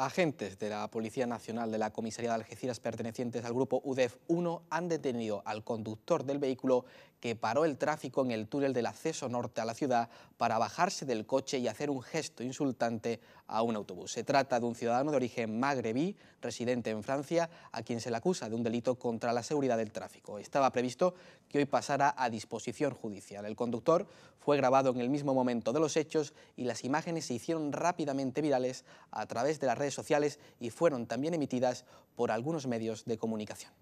Agentes de la Policía Nacional de la Comisaría de Algeciras pertenecientes al grupo UDEF-1 han detenido al conductor del vehículo que paró el tráfico en el túnel del acceso norte a la ciudad para bajarse del coche y hacer un gesto insultante a un autobús. Se trata de un ciudadano de origen magrebí, residente en Francia, a quien se le acusa de un delito contra la seguridad del tráfico. Estaba previsto que hoy pasara a disposición judicial. El conductor fue grabado en el mismo momento de los hechos y las imágenes se hicieron rápidamente virales a través de la redes sociales y fueron también emitidas por algunos medios de comunicación.